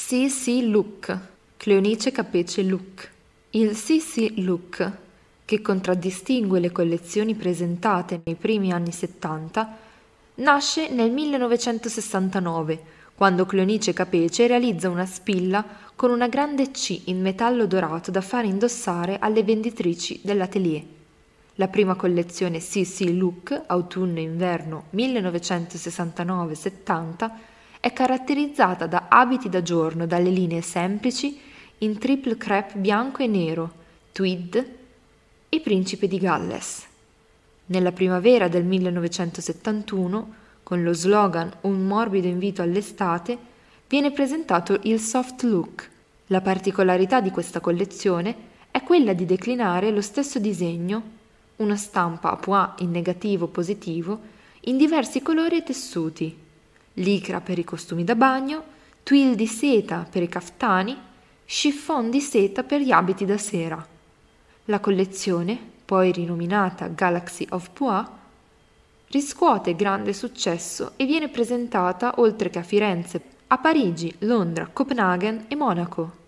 Sì, sì, Luc. Cleonice capece look. Il Sì, sì, Luc, che contraddistingue le collezioni presentate nei primi anni 70, nasce nel 1969, quando Cleonice Capece realizza una spilla con una grande C in metallo dorato da far indossare alle venditrici dell'atelier. La prima collezione CC Look, autunno-inverno 1969-70, è caratterizzata da abiti da giorno dalle linee semplici in triple crepe bianco e nero, tweed e principe di Galles. Nella primavera del 1971, con lo slogan Un morbido invito all'estate, viene presentato il soft look. La particolarità di questa collezione è quella di declinare lo stesso disegno, una stampa a pois in negativo positivo, in diversi colori e tessuti, licra per i costumi da bagno, twill di seta per i caftani, chiffon di seta per gli abiti da sera. La collezione, poi rinominata Galaxy of Poix, riscuote grande successo e viene presentata oltre che a Firenze, a Parigi, Londra, Copenaghen e Monaco.